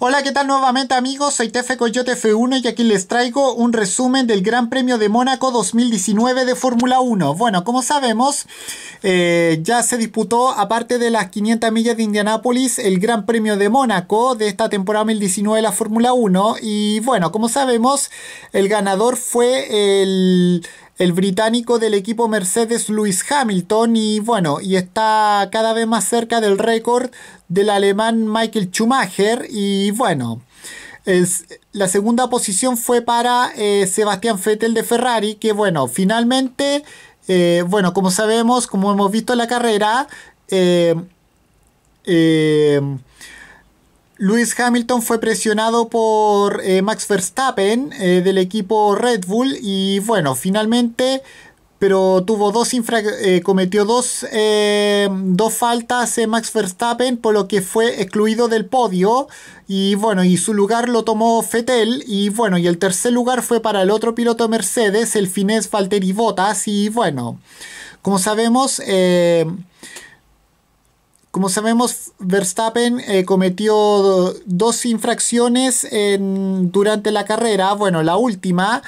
Hola, ¿qué tal nuevamente amigos? Soy Tefe Coyote F1 y aquí les traigo un resumen del Gran Premio de Mónaco 2019 de Fórmula 1. Bueno, como sabemos, eh, ya se disputó, aparte de las 500 millas de Indianápolis, el Gran Premio de Mónaco de esta temporada 2019 de la Fórmula 1. Y bueno, como sabemos, el ganador fue el el británico del equipo Mercedes Lewis Hamilton y bueno, y está cada vez más cerca del récord del alemán Michael Schumacher y bueno, es, la segunda posición fue para eh, Sebastián Vettel de Ferrari que bueno, finalmente, eh, bueno, como sabemos, como hemos visto en la carrera, eh, eh Lewis Hamilton fue presionado por eh, Max Verstappen eh, del equipo Red Bull y bueno, finalmente, pero tuvo dos infra eh, cometió dos, dos faltas Max Verstappen, por lo que fue excluido del podio y bueno, y su lugar lo tomó Fettel y bueno, y el tercer lugar fue para el otro piloto Mercedes, el finés Valtteri Bottas y bueno, como sabemos... Como sabemos, Verstappen eh, cometió dos infracciones durante la carrera. Bueno, la última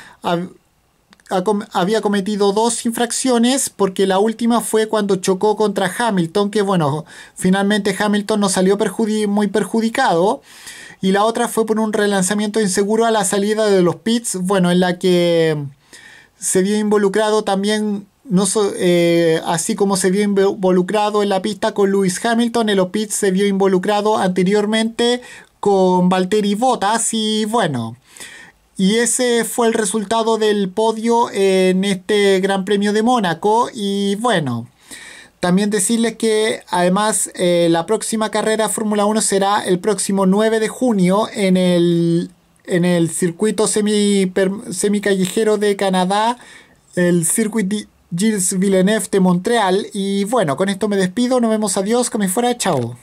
había cometido dos infracciones porque la última fue cuando chocó contra Hamilton, que bueno, finalmente Hamilton no salió muy perjudicado. Y la otra fue por un relanzamiento inseguro a la salida de los pits, bueno, en la que se vio involucrado también no eh, así como se vio involucrado en la pista con Lewis Hamilton, el Opitz se vio involucrado anteriormente con Valtteri Bottas y bueno. Y ese fue el resultado del podio en este Gran Premio de Mónaco. Y bueno, también decirles que además eh, la próxima carrera Fórmula 1 será el próximo 9 de junio en el, en el circuito semi, callejero de Canadá, el Circuit Gilles Villeneuve de Montreal. Y bueno, con esto me despido, nos vemos, adiós, que fuera, chao.